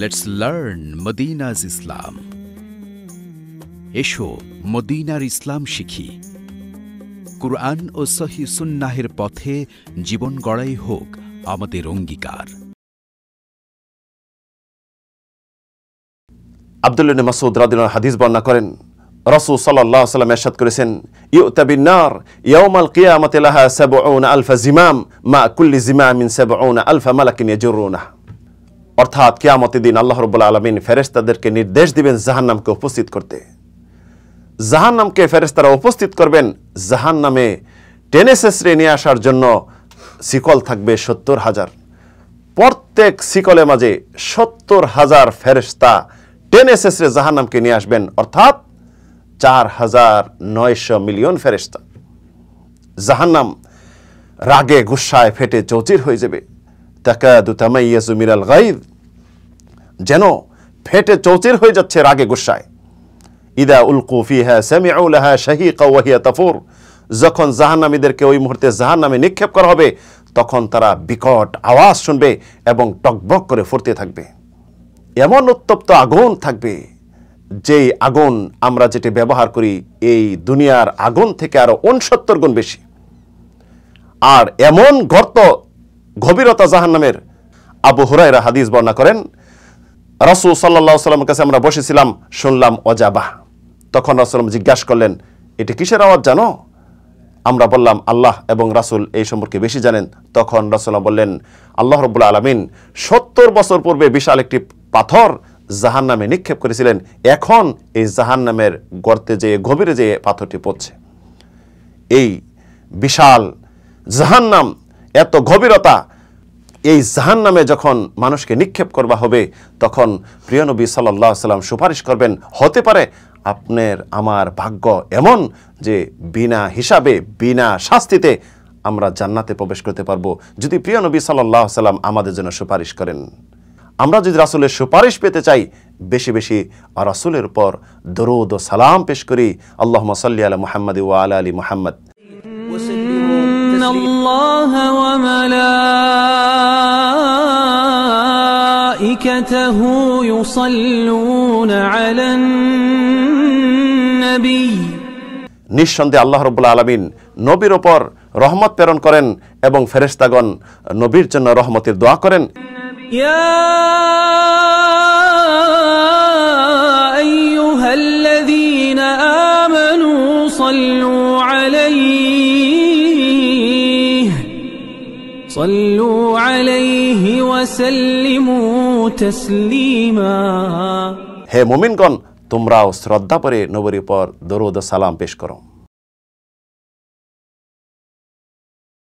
let's learn মদিনাজ ইসলাম এসো মদিনার ইসলাম শিখি কুরআন ও সহি সুন্নাহের পথে জীবন গড়াই হোক আমাদের অঙ্গীকার আবদুল্লিন মাসুদ রাদিন হাদিস বর্ণনা করেন রসুল সাল্লাহ সাল্লাম এরশাদ করেছেন ইউ ইউতাবিনার ইয়াউমাল কিয়ামাতে লাহা সাবউনা আলফা জিমাম মা কুল্লি জিমামিন সাবউনা আলফা মালাকিন ইয়াজুরুনা অর্থাৎ কেয়ামতি দিন আল্লাহ রব্বুল আলমিন ফেরেস্তাদেরকে নির্দেশ দিবেন জাহান্নামকে উপস্থিত করতে জাহান্নামকে ফেরেস্তারা উপস্থিত করবেন জাহান্নামে টেনে শেষরে নিয়ে আসার জন্য শিকল থাকবে সত্তর হাজার প্রত্যেক শিকলে মাঝে সত্তর হাজার ফেরেস্তা টেনে শেষরে জাহান্নামকে নিয়ে আসবেন অর্থাৎ চার হাজার নয়শো মিলিয়ন ফেরেস্তা জাহান্নাম রাগে গুসায় ফেটে চৌচির হয়ে যাবে তাকাদু তামাইয়াজু মিরাল গাইদ যেন ফেটে চৌচির হয়ে যাচ্ছে রাগে গুসায় ইদা উলকু সেমি আউল লাহা শাহিকা ওয়াহিয়া তাফুর যখন জাহান্নামীদেরকে ওই মুহূর্তে জাহান্নামে নিক্ষেপ করা হবে তখন তারা বিকট আওয়াজ শুনবে এবং টকবক করে ফুরতে থাকবে এমন উত্তপ্ত আগুন থাকবে যেই আগুন আমরা যেটি ব্যবহার করি এই দুনিয়ার আগুন থেকে আরও উনসত্তর গুণ বেশি আর এমন গর্ত গভীরতা জাহান্নামের আবু হুরাইরা হাদিস বর্ণনা করেন রাসুল সাল্লা সাল্লামের কাছে আমরা বসেছিলাম শুনলাম অজাবাহ তখন রাসুলাম জিজ্ঞাসা করলেন এটি কিসের আওয়াজ জানো আমরা বললাম আল্লাহ এবং রাসুল এই সম্পর্কে বেশি জানেন তখন রাসুল্লাহ বললেন আল্লাহ রবুল্লা আলমিন সত্তর বছর পূর্বে বিশাল একটি পাথর জাহান নামে নিক্ষেপ করেছিলেন এখন এই জাহান নামের গর্তে যেয়ে গভীরে যেয়ে পাথরটি পড়ছে এই বিশাল জাহান্নাম এত গভীরতা এই জাহান নামে যখন মানুষকে নিক্ষেপ করবা হবে তখন প্রিয়নবী সাল্লাহ সাল্লাম সুপারিশ করবেন হতে পারে আপনার আমার ভাগ্য এমন যে বিনা হিসাবে বিনা শাস্তিতে আমরা জান্নাতে প্রবেশ করতে পারবো যদি প্রিয় নবী সাল্লাহ সাল্লাম আমাদের জন্য সুপারিশ করেন আমরা যদি রাসুলের সুপারিশ পেতে চাই বেশি বেশি রাসুলের পর দরুদ ও সালাম পেশ করি আল্লাহ সাল্লি আলা মোহাম্মদ ও আলা আলী মোহাম্মদ إن الله وملائكته يصلون على النبي নিঃসন্দেহে আল্লাহ রবুল্লা আলমিন নবীর ওপর রহমত প্রেরণ করেন এবং ফেরেস্তাগণ নবীর জন্য রহমতের দোয়া করেন আল্লাহ الذين آمنوا صلوا عليه صلوا عليه وسلموا تسليما হে মুমিনগণ তোমরাও শ্রদ্ধা করে নবীর উপর দরুদ সালাম পেশ করো